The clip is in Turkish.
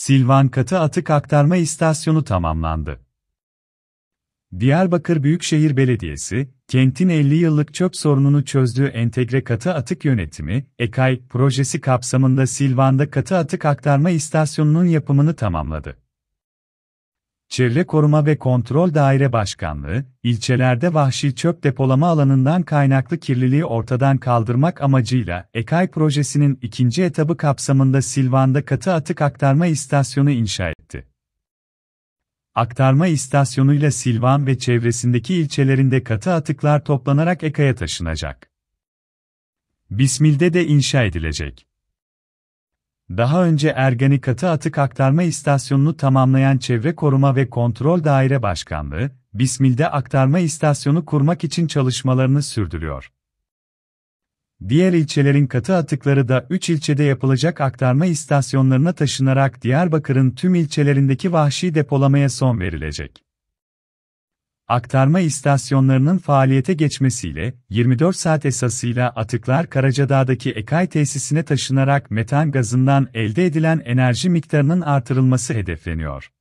Silvan Katı Atık Aktarma İstasyonu tamamlandı. Diyarbakır Büyükşehir Belediyesi, kentin 50 yıllık çöp sorununu çözdüğü entegre katı atık yönetimi, EKAY projesi kapsamında Silvan'da katı atık aktarma istasyonunun yapımını tamamladı. Çevre Koruma ve Kontrol Daire Başkanlığı, ilçelerde vahşi çöp depolama alanından kaynaklı kirliliği ortadan kaldırmak amacıyla EKAY projesinin ikinci etabı kapsamında Silvan'da katı atık aktarma istasyonu inşa etti. Aktarma istasyonuyla Silvan ve çevresindeki ilçelerinde katı atıklar toplanarak EKAY'a taşınacak. Bismil'de de inşa edilecek. Daha önce Ergani Katı Atık Aktarma İstasyonunu tamamlayan Çevre Koruma ve Kontrol Daire Başkanlığı, Bismil'de aktarma istasyonu kurmak için çalışmalarını sürdürüyor. Diğer ilçelerin katı atıkları da 3 ilçede yapılacak aktarma istasyonlarına taşınarak Diyarbakır'ın tüm ilçelerindeki vahşi depolamaya son verilecek aktarma istasyonlarının faaliyete geçmesiyle 24 saat esasıyla atıklar Karacadağ'daki Ekay tesisine taşınarak metan gazından elde edilen enerji miktarının artırılması hedefleniyor.